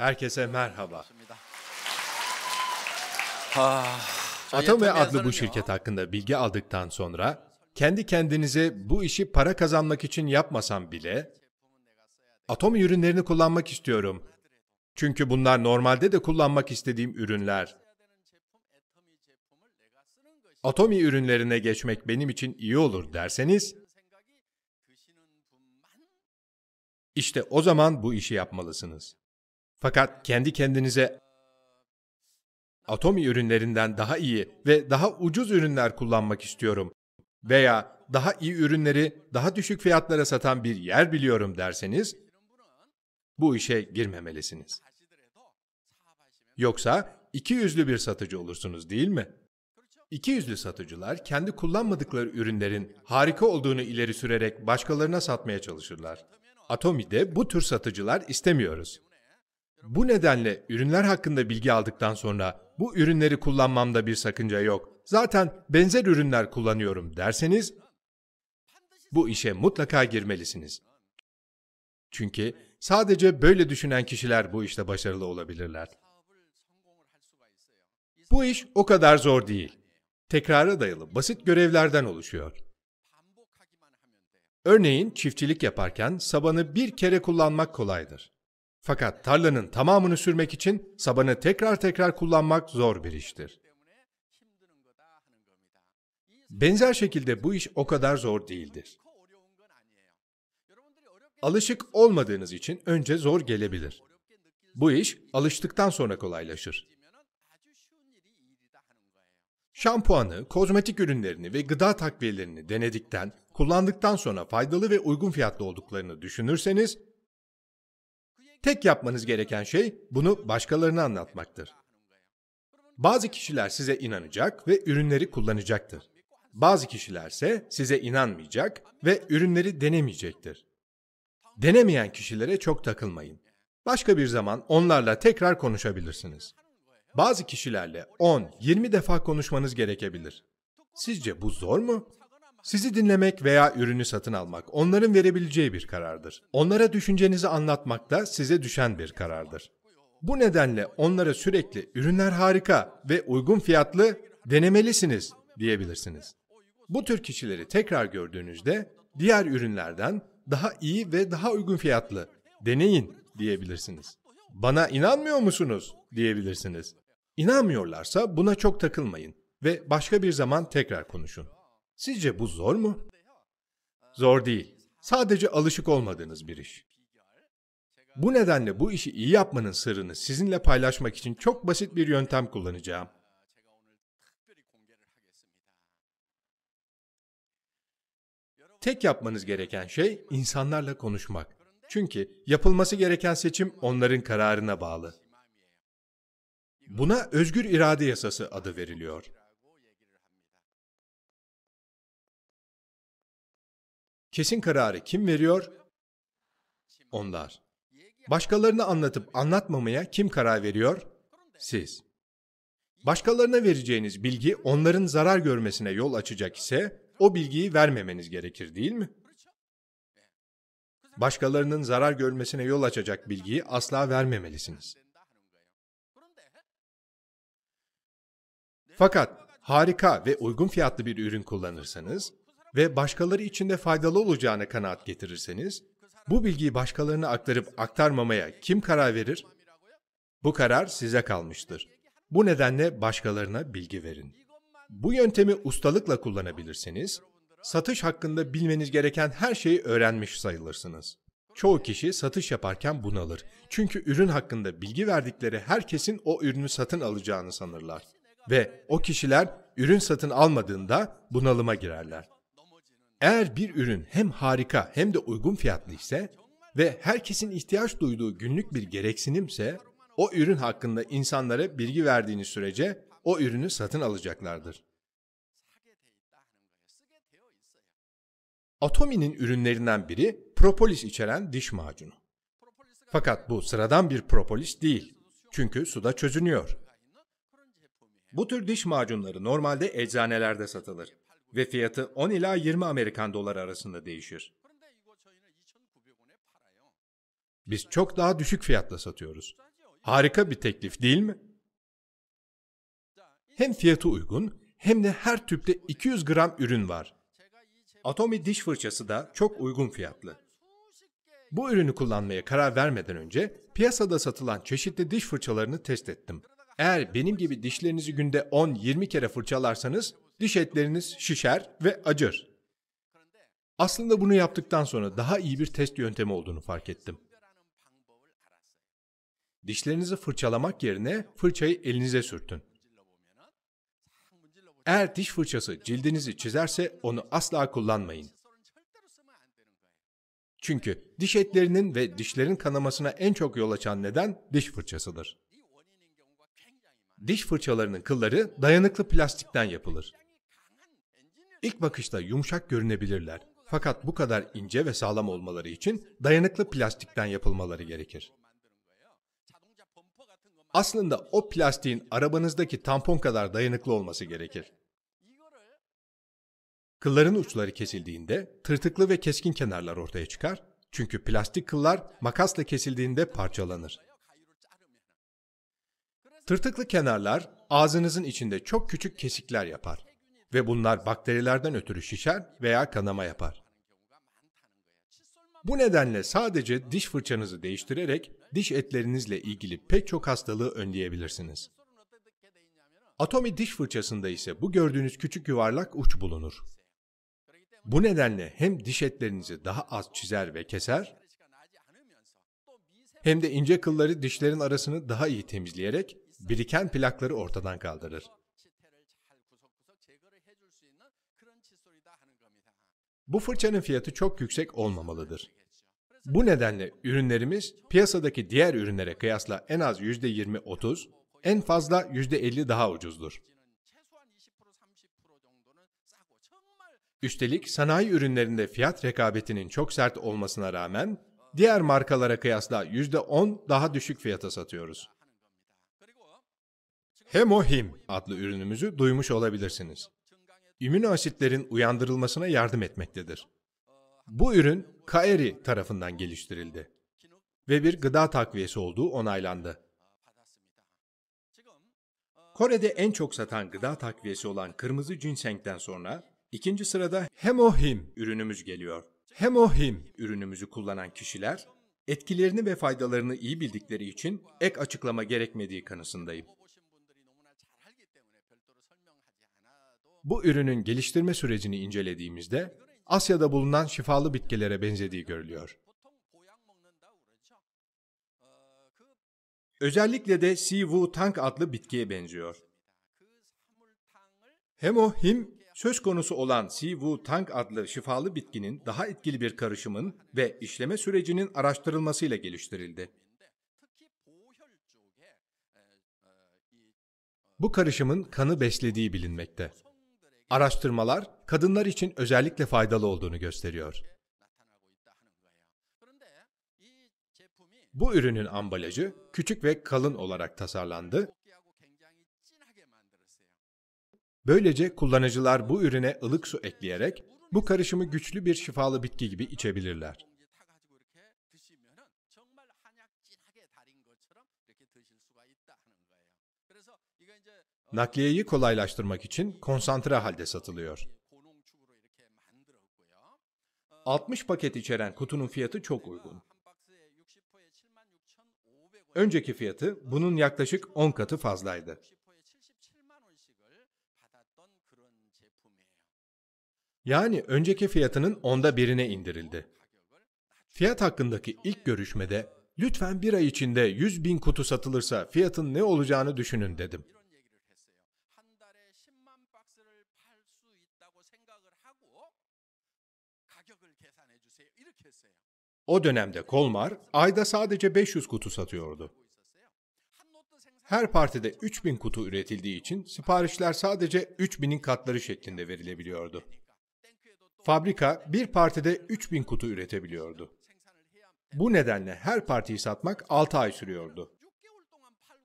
Herkese merhaba. Ah. Atome adlı bu şirket hakkında bilgi aldıktan sonra kendi kendinize bu işi para kazanmak için yapmasam bile atom ürünlerini kullanmak istiyorum. Çünkü bunlar normalde de kullanmak istediğim ürünler. Atomi ürünlerine geçmek benim için iyi olur derseniz, işte o zaman bu işi yapmalısınız. Fakat kendi kendinize Atomi ürünlerinden daha iyi ve daha ucuz ürünler kullanmak istiyorum veya daha iyi ürünleri daha düşük fiyatlara satan bir yer biliyorum derseniz bu işe girmemelisiniz. Yoksa iki yüzlü bir satıcı olursunuz değil mi? İki yüzlü satıcılar kendi kullanmadıkları ürünlerin harika olduğunu ileri sürerek başkalarına satmaya çalışırlar. Atomi'de bu tür satıcılar istemiyoruz. Bu nedenle ürünler hakkında bilgi aldıktan sonra bu ürünleri kullanmamda bir sakınca yok. Zaten benzer ürünler kullanıyorum derseniz bu işe mutlaka girmelisiniz. Çünkü sadece böyle düşünen kişiler bu işte başarılı olabilirler. Bu iş o kadar zor değil. Tekrara dayalı basit görevlerden oluşuyor. Örneğin çiftçilik yaparken sabanı bir kere kullanmak kolaydır. Fakat tarlanın tamamını sürmek için sabanı tekrar tekrar kullanmak zor bir iştir. Benzer şekilde bu iş o kadar zor değildir. Alışık olmadığınız için önce zor gelebilir. Bu iş alıştıktan sonra kolaylaşır. Şampuanı, kozmetik ürünlerini ve gıda takviyelerini denedikten, kullandıktan sonra faydalı ve uygun fiyatlı olduklarını düşünürseniz tek yapmanız gereken şey bunu başkalarına anlatmaktır. Bazı kişiler size inanacak ve ürünleri kullanacaktır. Bazı kişilerse size inanmayacak ve ürünleri denemeyecektir. Denemeyen kişilere çok takılmayın. Başka bir zaman onlarla tekrar konuşabilirsiniz. Bazı kişilerle 10-20 defa konuşmanız gerekebilir. Sizce bu zor mu? Sizi dinlemek veya ürünü satın almak onların verebileceği bir karardır. Onlara düşüncenizi anlatmak da size düşen bir karardır. Bu nedenle onlara sürekli ürünler harika ve uygun fiyatlı denemelisiniz diyebilirsiniz. Bu tür kişileri tekrar gördüğünüzde diğer ürünlerden daha iyi ve daha uygun fiyatlı deneyin diyebilirsiniz. Bana inanmıyor musunuz diyebilirsiniz. İnanmıyorlarsa buna çok takılmayın ve başka bir zaman tekrar konuşun. Sizce bu zor mu? Zor değil. Sadece alışık olmadığınız bir iş. Bu nedenle bu işi iyi yapmanın sırrını sizinle paylaşmak için çok basit bir yöntem kullanacağım. Tek yapmanız gereken şey insanlarla konuşmak. Çünkü yapılması gereken seçim onların kararına bağlı. Buna özgür irade yasası adı veriliyor. Kesin kararı kim veriyor? Onlar. Başkalarına anlatıp anlatmamaya kim karar veriyor? Siz. Başkalarına vereceğiniz bilgi onların zarar görmesine yol açacak ise o bilgiyi vermemeniz gerekir değil mi? Başkalarının zarar görmesine yol açacak bilgiyi asla vermemelisiniz. Fakat harika ve uygun fiyatlı bir ürün kullanırsanız ve başkaları için de faydalı olacağına kanaat getirirseniz, bu bilgiyi başkalarına aktarıp aktarmamaya kim karar verir? Bu karar size kalmıştır. Bu nedenle başkalarına bilgi verin. Bu yöntemi ustalıkla kullanabilirsiniz, satış hakkında bilmeniz gereken her şeyi öğrenmiş sayılırsınız. Çoğu kişi satış yaparken bunalır. Çünkü ürün hakkında bilgi verdikleri herkesin o ürünü satın alacağını sanırlar. Ve o kişiler ürün satın almadığında bunalıma girerler. Eğer bir ürün hem harika hem de uygun fiyatlı ise ve herkesin ihtiyaç duyduğu günlük bir gereksinimse o ürün hakkında insanlara bilgi verdiğiniz sürece o ürünü satın alacaklardır. Atomi'nin ürünlerinden biri propolis içeren diş macunu. Fakat bu sıradan bir propolis değil. Çünkü suda çözünüyor. Bu tür diş macunları normalde eczanelerde satılır ve fiyatı 10 ila 20 Amerikan doları arasında değişir. Biz çok daha düşük fiyatla satıyoruz. Harika bir teklif değil mi? Hem fiyatı uygun hem de her tüpte 200 gram ürün var. Atomi diş fırçası da çok uygun fiyatlı. Bu ürünü kullanmaya karar vermeden önce piyasada satılan çeşitli diş fırçalarını test ettim. Eğer benim gibi dişlerinizi günde 10-20 kere fırçalarsanız Diş etleriniz şişer ve acır. Aslında bunu yaptıktan sonra daha iyi bir test yöntemi olduğunu fark ettim. Dişlerinizi fırçalamak yerine fırçayı elinize sürtün. Eğer diş fırçası cildinizi çizerse onu asla kullanmayın. Çünkü diş etlerinin ve dişlerin kanamasına en çok yol açan neden diş fırçasıdır. Diş fırçalarının kılları dayanıklı plastikten yapılır. İlk bakışta yumuşak görünebilirler. Fakat bu kadar ince ve sağlam olmaları için dayanıklı plastikten yapılmaları gerekir. Aslında o plastiğin arabanızdaki tampon kadar dayanıklı olması gerekir. Kılların uçları kesildiğinde tırtıklı ve keskin kenarlar ortaya çıkar. Çünkü plastik kıllar makasla kesildiğinde parçalanır. Tırtıklı kenarlar ağzınızın içinde çok küçük kesikler yapar ve bunlar bakterilerden ötürü şişer veya kanama yapar. Bu nedenle sadece diş fırçanızı değiştirerek diş etlerinizle ilgili pek çok hastalığı önleyebilirsiniz. Atomi diş fırçasında ise bu gördüğünüz küçük yuvarlak uç bulunur. Bu nedenle hem diş etlerinizi daha az çizer ve keser, hem de ince kılları dişlerin arasını daha iyi temizleyerek biriken plakları ortadan kaldırır. Bu fırçanın fiyatı çok yüksek olmamalıdır. Bu nedenle ürünlerimiz piyasadaki diğer ürünlere kıyasla en az %20-30, en fazla %50 daha ucuzdur. Üstelik sanayi ürünlerinde fiyat rekabetinin çok sert olmasına rağmen diğer markalara kıyasla %10 daha düşük fiyata satıyoruz. Hemohim adlı ürünümüzü duymuş olabilirsiniz aminoasitlerin uyandırılmasına yardım etmektedir. Bu ürün Kaeri tarafından geliştirildi ve bir gıda takviyesi olduğu onaylandı. Kore'de en çok satan gıda takviyesi olan kırmızı ginseng'den sonra ikinci sırada Hemohim ürünümüz geliyor. Hemohim ürünümüzü kullanan kişiler etkilerini ve faydalarını iyi bildikleri için ek açıklama gerekmediği kanısındayım. bu ürünün geliştirme sürecini incelediğimizde Asya'da bulunan şifalı bitkilere benzediği görülüyor. Özellikle de Si Wu Tang adlı bitkiye benziyor. Hem o hem söz konusu olan Si Wu Tang adlı şifalı bitkinin daha etkili bir karışımın ve işleme sürecinin araştırılmasıyla geliştirildi. Bu karışımın kanı beslediği bilinmekte. Araştırmalar kadınlar için özellikle faydalı olduğunu gösteriyor. Bu ürünün ambalajı küçük ve kalın olarak tasarlandı. Böylece kullanıcılar bu ürüne ılık su ekleyerek bu karışımı güçlü bir şifalı bitki gibi içebilirler. nakliyeyi kolaylaştırmak için konsantre halde satılıyor. 60 paket içeren kutunun fiyatı çok uygun. Önceki fiyatı bunun yaklaşık 10 katı fazlaydı. Yani önceki fiyatının onda birine indirildi. Fiyat hakkındaki ilk görüşmede lütfen bir ay içinde 100 bin kutu satılırsa fiyatın ne olacağını düşünün dedim. O dönemde Kolmar ayda sadece 500 kutu satıyordu. Her partide 3000 kutu üretildiği için siparişler sadece 3000'in katları şeklinde verilebiliyordu. Fabrika bir partide 3000 kutu üretebiliyordu. Bu nedenle her partiyi satmak 6 ay sürüyordu.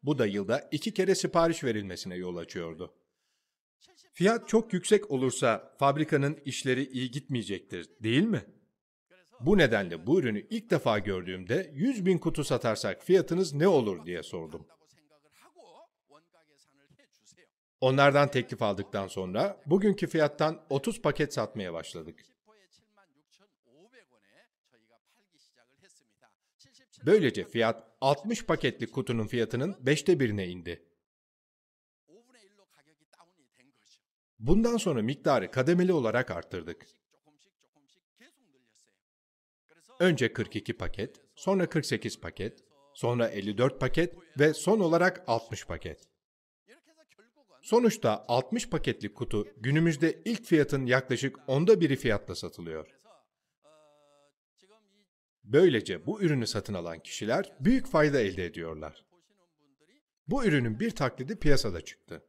Bu da yılda iki kere sipariş verilmesine yol açıyordu. Fiyat çok yüksek olursa fabrikanın işleri iyi gitmeyecektir, değil mi? Bu nedenle bu ürünü ilk defa gördüğümde 100 bin kutu satarsak fiyatınız ne olur diye sordum. Onlardan teklif aldıktan sonra bugünkü fiyattan 30 paket satmaya başladık. Böylece fiyat 60 paketlik kutunun fiyatının 5'te birine indi. Bundan sonra miktarı kademeli olarak arttırdık. Önce 42 paket, sonra 48 paket, sonra 54 paket ve son olarak 60 paket. Sonuçta 60 paketlik kutu günümüzde ilk fiyatın yaklaşık onda biri fiyatla satılıyor. Böylece bu ürünü satın alan kişiler büyük fayda elde ediyorlar. Bu ürünün bir taklidi piyasada çıktı.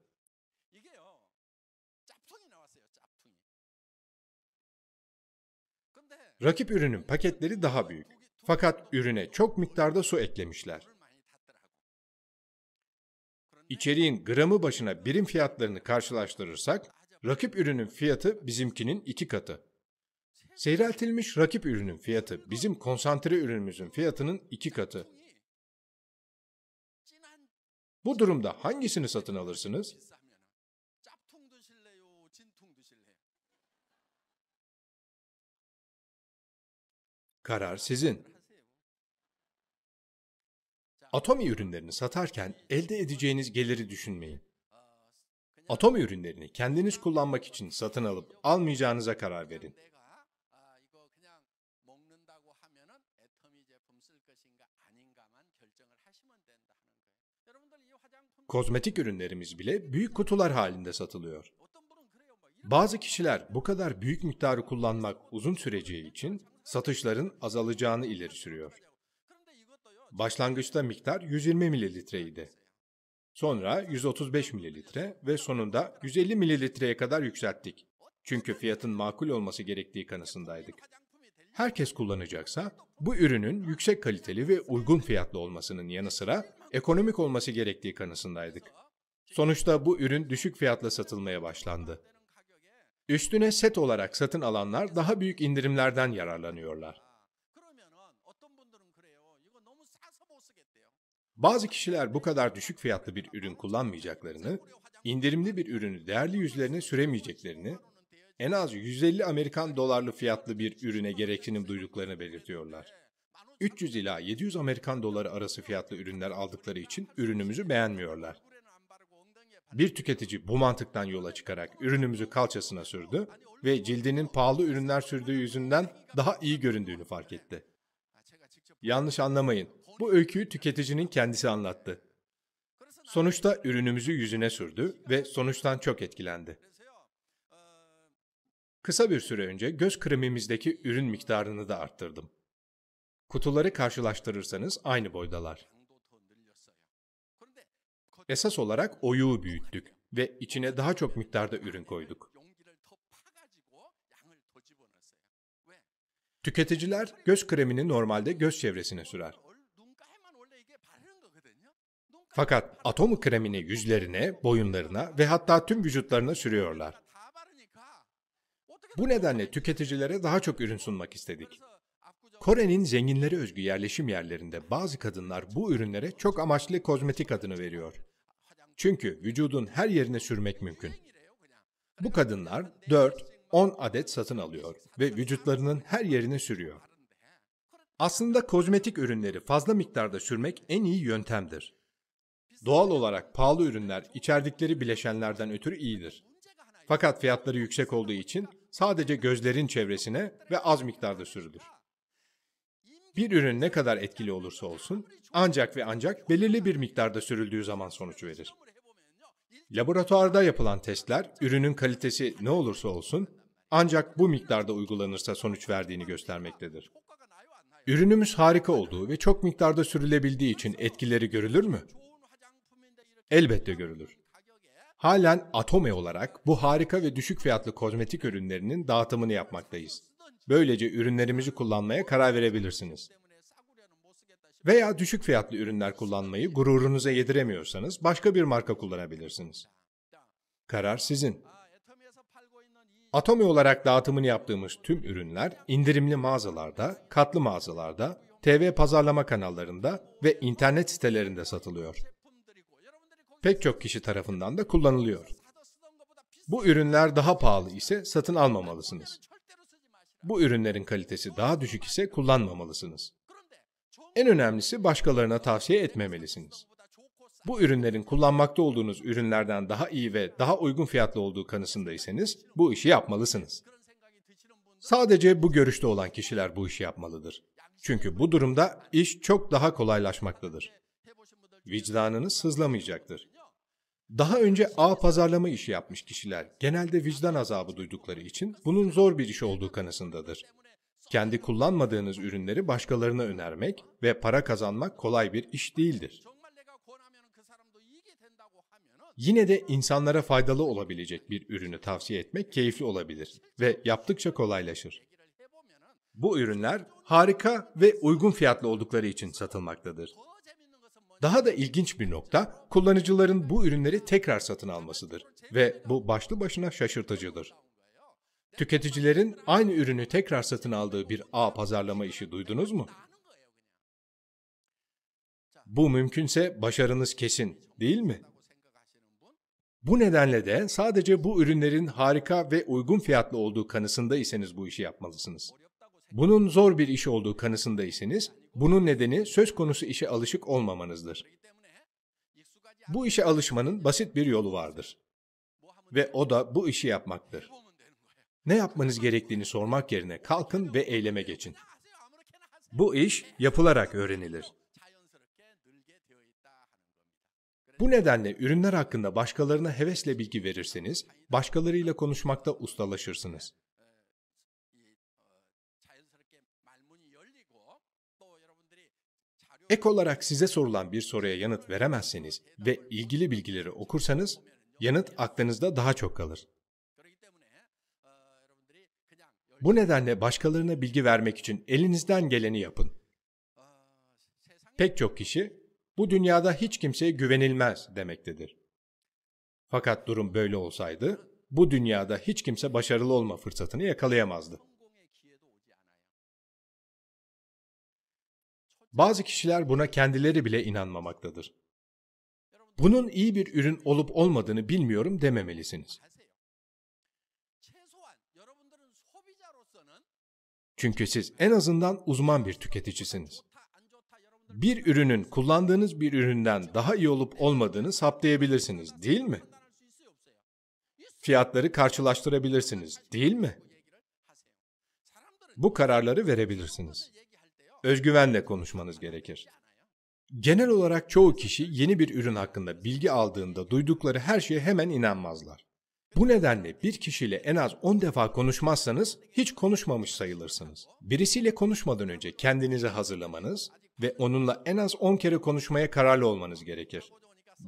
Rakip ürünün paketleri daha büyük. Fakat ürüne çok miktarda su eklemişler. İçeriğin gramı başına birim fiyatlarını karşılaştırırsak, rakip ürünün fiyatı bizimkinin iki katı. Seyreltilmiş rakip ürünün fiyatı bizim konsantre ürünümüzün fiyatının iki katı. Bu durumda hangisini satın alırsınız? Karar sizin. Atomi ürünlerini satarken elde edeceğiniz geliri düşünmeyin. Atomi ürünlerini kendiniz kullanmak için satın alıp almayacağınıza karar verin. Kozmetik ürünlerimiz bile büyük kutular halinde satılıyor. Bazı kişiler bu kadar büyük miktarı kullanmak uzun süreceği için satışların azalacağını ileri sürüyor. Başlangıçta miktar 120 mililitreydi. Sonra 135 mililitre ve sonunda 150 mililitreye kadar yükselttik. Çünkü fiyatın makul olması gerektiği kanısındaydık. Herkes kullanacaksa bu ürünün yüksek kaliteli ve uygun fiyatlı olmasının yanı sıra ekonomik olması gerektiği kanısındaydık. Sonuçta bu ürün düşük fiyatla satılmaya başlandı. Üstüne set olarak satın alanlar daha büyük indirimlerden yararlanıyorlar. Bazı kişiler bu kadar düşük fiyatlı bir ürün kullanmayacaklarını, indirimli bir ürünü değerli yüzlerine süremeyeceklerini, en az 150 Amerikan dolarlı fiyatlı bir ürüne gereksinim duyduklarını belirtiyorlar. 300 ila 700 Amerikan doları arası fiyatlı ürünler aldıkları için ürünümüzü beğenmiyorlar. Bir tüketici bu mantıktan yola çıkarak ürünümüzü kalçasına sürdü ve cildinin pahalı ürünler sürdüğü yüzünden daha iyi göründüğünü fark etti. Yanlış anlamayın. Bu öyküyü tüketicinin kendisi anlattı. Sonuçta ürünümüzü yüzüne sürdü ve sonuçtan çok etkilendi. Kısa bir süre önce göz kremimizdeki ürün miktarını da arttırdım. Kutuları karşılaştırırsanız aynı boydalar. Esas olarak oyuğu büyüttük ve içine daha çok miktarda ürün koyduk. Tüketiciler göz kremini normalde göz çevresine sürer. Fakat atom kremini yüzlerine, boyunlarına ve hatta tüm vücutlarına sürüyorlar. Bu nedenle tüketicilere daha çok ürün sunmak istedik. Kore'nin zenginleri özgü yerleşim yerlerinde bazı kadınlar bu ürünlere çok amaçlı kozmetik adını veriyor. Çünkü vücudun her yerine sürmek mümkün. Bu kadınlar 4-10 adet satın alıyor ve vücutlarının her yerine sürüyor. Aslında kozmetik ürünleri fazla miktarda sürmek en iyi yöntemdir. Doğal olarak pahalı ürünler içerdikleri bileşenlerden ötürü iyidir. Fakat fiyatları yüksek olduğu için sadece gözlerin çevresine ve az miktarda sürülür. Bir ürün ne kadar etkili olursa olsun ancak ve ancak belirli bir miktarda sürüldüğü zaman sonuç verir. Laboratuvarda yapılan testler ürünün kalitesi ne olursa olsun ancak bu miktarda uygulanırsa sonuç verdiğini göstermektedir. Ürünümüz harika olduğu ve çok miktarda sürülebildiği için etkileri görülür mü? Elbette görülür. Halen Atome olarak bu harika ve düşük fiyatlı kozmetik ürünlerinin dağıtımını yapmaktayız. Böylece ürünlerimizi kullanmaya karar verebilirsiniz. Veya düşük fiyatlı ürünler kullanmayı gururunuza yediremiyorsanız başka bir marka kullanabilirsiniz. Karar sizin. Atomi olarak dağıtımını yaptığımız tüm ürünler indirimli mağazalarda, katlı mağazalarda, TV pazarlama kanallarında ve internet sitelerinde satılıyor. Pek çok kişi tarafından da kullanılıyor. Bu ürünler daha pahalı ise satın almamalısınız. Bu ürünlerin kalitesi daha düşük ise kullanmamalısınız. En önemlisi başkalarına tavsiye etmemelisiniz. Bu ürünlerin kullanmakta olduğunuz ürünlerden daha iyi ve daha uygun fiyatlı olduğu kanısındaysanız bu işi yapmalısınız. Sadece bu görüşte olan kişiler bu işi yapmalıdır. Çünkü bu durumda iş çok daha kolaylaşmaktadır. Vicdanınız sızlamayacaktır. Daha önce ağ pazarlama işi yapmış kişiler genelde vicdan azabı duydukları için bunun zor bir iş olduğu kanısındadır. Kendi kullanmadığınız ürünleri başkalarına önermek ve para kazanmak kolay bir iş değildir. Yine de insanlara faydalı olabilecek bir ürünü tavsiye etmek keyifli olabilir ve yaptıkça kolaylaşır. Bu ürünler harika ve uygun fiyatlı oldukları için satılmaktadır. Daha da ilginç bir nokta kullanıcıların bu ürünleri tekrar satın almasıdır ve bu başlı başına şaşırtıcıdır. Tüketicilerin aynı ürünü tekrar satın aldığı bir A pazarlama işi duydunuz mu? Bu mümkünse başarınız kesin, değil mi? Bu nedenle de sadece bu ürünlerin harika ve uygun fiyatlı olduğu kanısındaysanız bu işi yapmalısınız. Bunun zor bir iş olduğu kanısındaysanız, bunun nedeni söz konusu işe alışık olmamanızdır. Bu işe alışmanın basit bir yolu vardır. Ve o da bu işi yapmaktır. Ne yapmanız gerektiğini sormak yerine kalkın ve eyleme geçin. Bu iş yapılarak öğrenilir. Bu nedenle ürünler hakkında başkalarına hevesle bilgi verirseniz, başkalarıyla konuşmakta ustalaşırsınız. Ek olarak size sorulan bir soruya yanıt veremezseniz ve ilgili bilgileri okursanız, yanıt aklınızda daha çok kalır. Bu nedenle başkalarına bilgi vermek için elinizden geleni yapın. Pek çok kişi bu dünyada hiç kimseye güvenilmez demektedir. Fakat durum böyle olsaydı bu dünyada hiç kimse başarılı olma fırsatını yakalayamazdı. Bazı kişiler buna kendileri bile inanmamaktadır. Bunun iyi bir ürün olup olmadığını bilmiyorum dememelisiniz. Çünkü siz en azından uzman bir tüketicisiniz. Bir ürünün kullandığınız bir üründen daha iyi olup olmadığını saptayabilirsiniz, değil mi? Fiyatları karşılaştırabilirsiniz, değil mi? Bu kararları verebilirsiniz. Özgüvenle konuşmanız gerekir. Genel olarak çoğu kişi yeni bir ürün hakkında bilgi aldığında duydukları her şeye hemen inanmazlar. Bu nedenle bir kişiyle en az 10 defa konuşmazsanız hiç konuşmamış sayılırsınız. Birisiyle konuşmadan önce kendinizi hazırlamanız ve onunla en az 10 kere konuşmaya kararlı olmanız gerekir.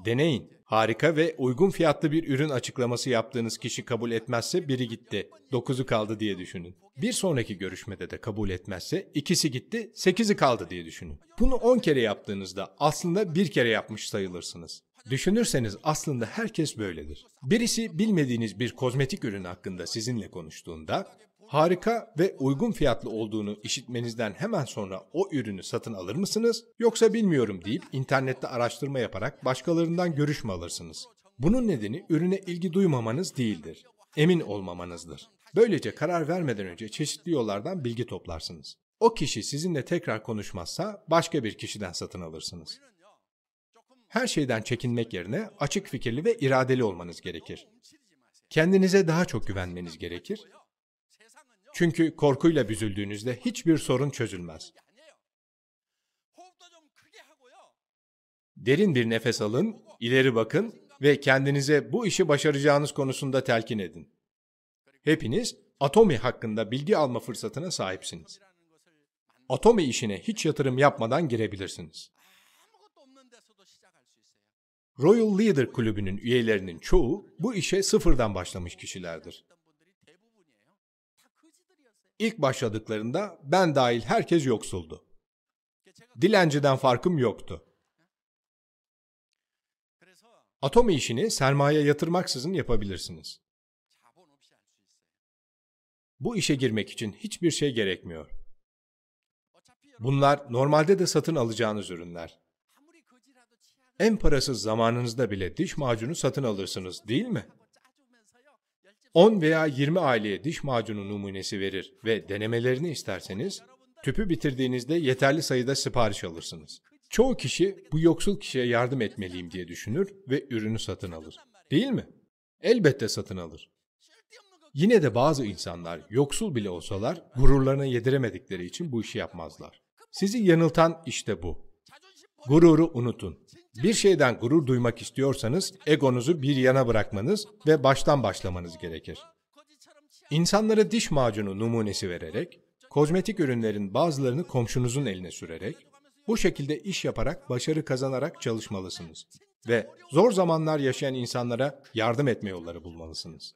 Deneyin. Harika ve uygun fiyatlı bir ürün açıklaması yaptığınız kişi kabul etmezse biri gitti. Dokuzu kaldı diye düşünün. Bir sonraki görüşmede de kabul etmezse ikisi gitti, sekizi kaldı diye düşünün. Bunu 10 kere yaptığınızda aslında bir kere yapmış sayılırsınız. Düşünürseniz aslında herkes böyledir. Birisi bilmediğiniz bir kozmetik ürün hakkında sizinle konuştuğunda harika ve uygun fiyatlı olduğunu işitmenizden hemen sonra o ürünü satın alır mısınız? Yoksa bilmiyorum deyip internette araştırma yaparak başkalarından görüş mü alırsınız? Bunun nedeni ürüne ilgi duymamanız değildir. Emin olmamanızdır. Böylece karar vermeden önce çeşitli yollardan bilgi toplarsınız. O kişi sizinle tekrar konuşmazsa başka bir kişiden satın alırsınız. Her şeyden çekinmek yerine açık fikirli ve iradeli olmanız gerekir. Kendinize daha çok güvenmeniz gerekir çünkü korkuyla büzüldüğünüzde hiçbir sorun çözülmez. Derin bir nefes alın, ileri bakın ve kendinize bu işi başaracağınız konusunda telkin edin. Hepiniz Atomi hakkında bilgi alma fırsatına sahipsiniz. Atomi işine hiç yatırım yapmadan girebilirsiniz. Royal Leader Kulübü'nün üyelerinin çoğu bu işe sıfırdan başlamış kişilerdir. İlk başladıklarında ben dahil herkes yoksuldu. Dilenciden farkım yoktu. Atom işini sermaye yatırmaksızın yapabilirsiniz. Bu işe girmek için hiçbir şey gerekmiyor. Bunlar normalde de satın alacağınız ürünler. En parasız zamanınızda bile diş macunu satın alırsınız değil mi? 10 veya 20 aileye diş macunu numunesi verir ve denemelerini isterseniz tüpü bitirdiğinizde yeterli sayıda sipariş alırsınız. Çoğu kişi bu yoksul kişiye yardım etmeliyim diye düşünür ve ürünü satın alır. Değil mi? Elbette satın alır. Yine de bazı insanlar yoksul bile olsalar gururlarına yediremedikleri için bu işi yapmazlar. Sizi yanıltan işte bu. Gururu unutun. Bir şeyden gurur duymak istiyorsanız egonuzu bir yana bırakmanız ve baştan başlamanız gerekir. İnsanlara diş macunu numunesi vererek, kozmetik ürünlerin bazılarını komşunuzun eline sürerek, bu şekilde iş yaparak başarı kazanarak çalışmalısınız ve zor zamanlar yaşayan insanlara yardım etme yolları bulmalısınız.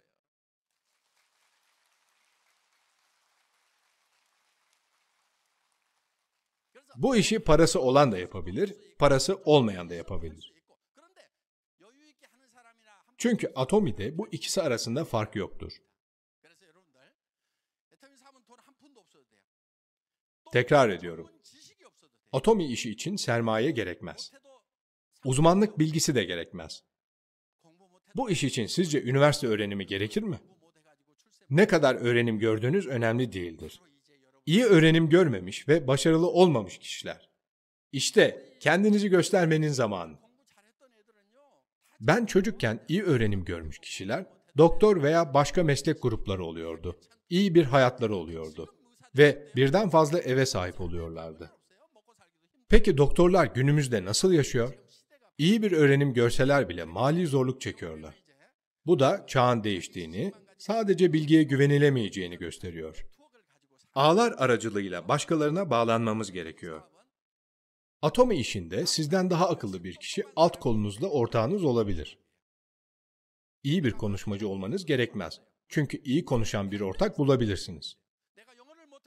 Bu işi parası olan da yapabilir, parası olmayan da yapabilir. Çünkü Atomi'de bu ikisi arasında fark yoktur. Tekrar ediyorum. Atomi işi için sermaye gerekmez. Uzmanlık bilgisi de gerekmez. Bu iş için sizce üniversite öğrenimi gerekir mi? Ne kadar öğrenim gördüğünüz önemli değildir iyi öğrenim görmemiş ve başarılı olmamış kişiler. İşte kendinizi göstermenin zamanı. Ben çocukken iyi öğrenim görmüş kişiler doktor veya başka meslek grupları oluyordu. İyi bir hayatları oluyordu ve birden fazla eve sahip oluyorlardı. Peki doktorlar günümüzde nasıl yaşıyor? İyi bir öğrenim görseler bile mali zorluk çekiyorlar. Bu da çağın değiştiğini, sadece bilgiye güvenilemeyeceğini gösteriyor ağlar aracılığıyla başkalarına bağlanmamız gerekiyor. Atom işinde sizden daha akıllı bir kişi alt kolunuzla ortağınız olabilir. İyi bir konuşmacı olmanız gerekmez. Çünkü iyi konuşan bir ortak bulabilirsiniz.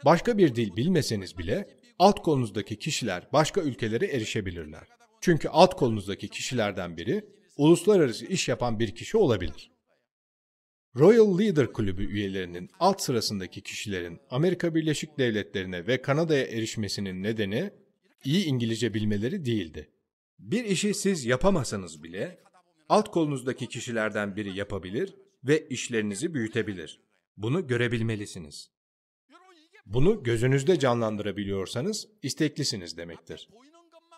Başka bir dil bilmeseniz bile alt kolunuzdaki kişiler başka ülkelere erişebilirler. Çünkü alt kolunuzdaki kişilerden biri uluslararası iş yapan bir kişi olabilir. Royal Leader Kulübü üyelerinin alt sırasındaki kişilerin Amerika Birleşik Devletleri'ne ve Kanada'ya erişmesinin nedeni iyi İngilizce bilmeleri değildi. Bir işi siz yapamasanız bile alt kolunuzdaki kişilerden biri yapabilir ve işlerinizi büyütebilir. Bunu görebilmelisiniz. Bunu gözünüzde canlandırabiliyorsanız isteklisiniz demektir.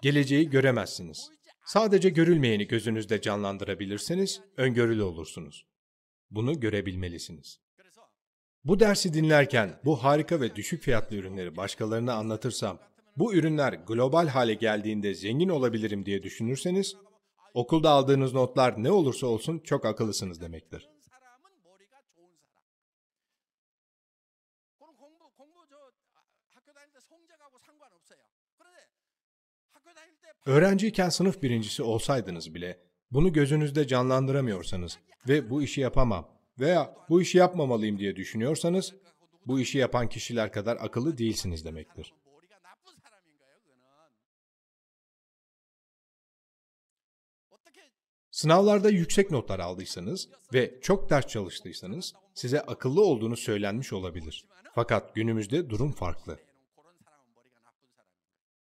Geleceği göremezsiniz. Sadece görülmeyeni gözünüzde canlandırabilirseniz öngörülü olursunuz. Bunu görebilmelisiniz. Bu dersi dinlerken bu harika ve düşük fiyatlı ürünleri başkalarına anlatırsam, bu ürünler global hale geldiğinde zengin olabilirim diye düşünürseniz, okulda aldığınız notlar ne olursa olsun çok akıllısınız demektir. Öğrenciyken sınıf birincisi olsaydınız bile bunu gözünüzde canlandıramıyorsanız ve bu işi yapamam veya bu işi yapmamalıyım diye düşünüyorsanız bu işi yapan kişiler kadar akıllı değilsiniz demektir. Sınavlarda yüksek notlar aldıysanız ve çok ders çalıştıysanız size akıllı olduğunu söylenmiş olabilir. Fakat günümüzde durum farklı.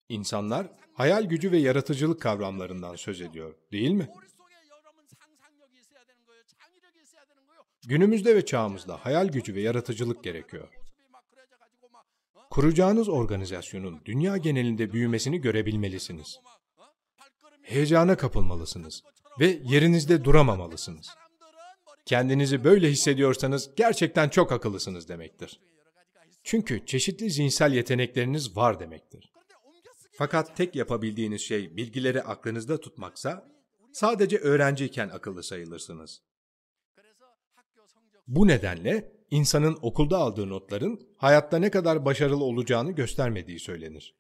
İnsanlar hayal gücü ve yaratıcılık kavramlarından söz ediyor, değil mi? Günümüzde ve çağımızda hayal gücü ve yaratıcılık gerekiyor. Kuracağınız organizasyonun dünya genelinde büyümesini görebilmelisiniz. Heyecana kapılmalısınız ve yerinizde duramamalısınız. Kendinizi böyle hissediyorsanız gerçekten çok akıllısınız demektir. Çünkü çeşitli zihinsel yetenekleriniz var demektir. Fakat tek yapabildiğiniz şey bilgileri aklınızda tutmaksa sadece öğrenciyken akıllı sayılırsınız. Bu nedenle insanın okulda aldığı notların hayatta ne kadar başarılı olacağını göstermediği söylenir.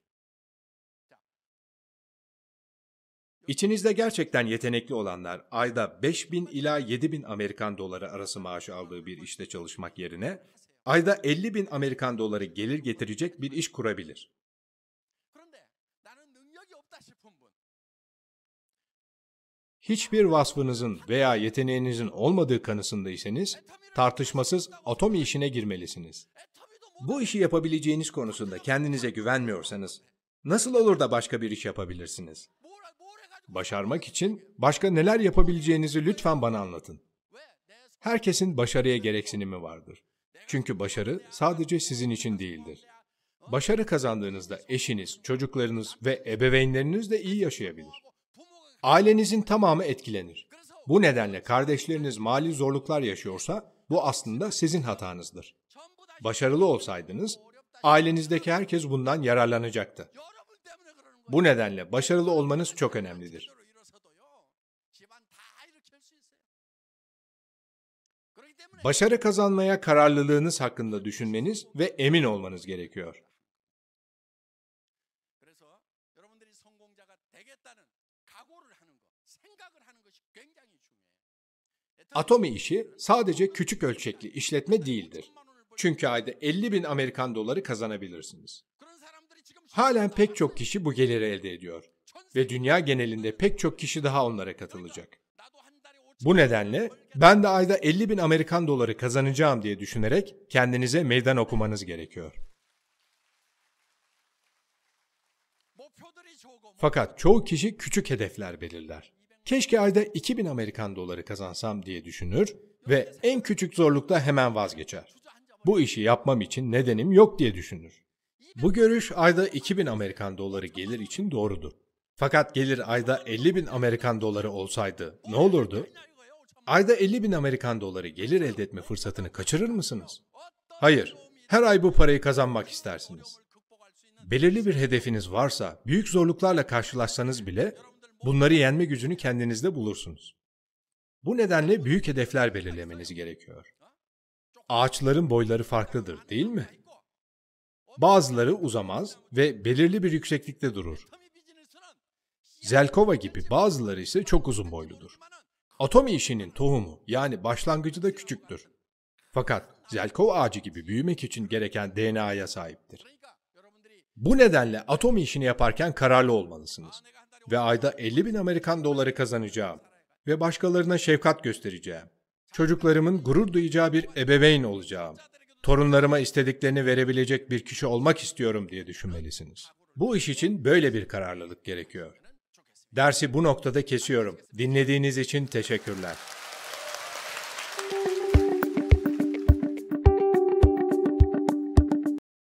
İçinizde gerçekten yetenekli olanlar ayda 5000 ila 7000 Amerikan doları arası maaş aldığı bir işte çalışmak yerine ayda 50 bin Amerikan doları gelir getirecek bir iş kurabilir. Hiçbir vasfınızın veya yeteneğinizin olmadığı kanısındaysanız tartışmasız atom işine girmelisiniz. Bu işi yapabileceğiniz konusunda kendinize güvenmiyorsanız nasıl olur da başka bir iş yapabilirsiniz? Başarmak için başka neler yapabileceğinizi lütfen bana anlatın. Herkesin başarıya gereksinimi vardır. Çünkü başarı sadece sizin için değildir. Başarı kazandığınızda eşiniz, çocuklarınız ve ebeveynleriniz de iyi yaşayabilir. Ailenizin tamamı etkilenir. Bu nedenle kardeşleriniz mali zorluklar yaşıyorsa bu aslında sizin hatanızdır. Başarılı olsaydınız ailenizdeki herkes bundan yararlanacaktı. Bu nedenle başarılı olmanız çok önemlidir. Başarı kazanmaya kararlılığınız hakkında düşünmeniz ve emin olmanız gerekiyor. Atomi işi sadece küçük ölçekli işletme değildir. Çünkü ayda 50 bin Amerikan doları kazanabilirsiniz. Halen pek çok kişi bu geliri elde ediyor ve dünya genelinde pek çok kişi daha onlara katılacak. Bu nedenle ben de ayda 50 bin Amerikan doları kazanacağım diye düşünerek kendinize meydan okumanız gerekiyor. Fakat çoğu kişi küçük hedefler belirler keşke ayda 2000 Amerikan doları kazansam diye düşünür ve en küçük zorlukta hemen vazgeçer. Bu işi yapmam için nedenim yok diye düşünür. Bu görüş ayda 2000 Amerikan doları gelir için doğrudur. Fakat gelir ayda 50 bin Amerikan doları olsaydı ne olurdu? Ayda 50 bin Amerikan doları gelir elde etme fırsatını kaçırır mısınız? Hayır, her ay bu parayı kazanmak istersiniz. Belirli bir hedefiniz varsa, büyük zorluklarla karşılaşsanız bile Bunları yenme gücünü kendinizde bulursunuz. Bu nedenle büyük hedefler belirlemeniz gerekiyor. Ağaçların boyları farklıdır, değil mi? Bazıları uzamaz ve belirli bir yükseklikte durur. Zelkova gibi bazıları ise çok uzun boyludur. Atomi işinin tohumu yani başlangıcı da küçüktür. Fakat Zelkov ağacı gibi büyümek için gereken DNA'ya sahiptir. Bu nedenle atomi işini yaparken kararlı olmalısınız ve ayda 50 bin Amerikan doları kazanacağım ve başkalarına şefkat göstereceğim. Çocuklarımın gurur duyacağı bir ebeveyn olacağım. Torunlarıma istediklerini verebilecek bir kişi olmak istiyorum diye düşünmelisiniz. Bu iş için böyle bir kararlılık gerekiyor. Dersi bu noktada kesiyorum. Dinlediğiniz için teşekkürler.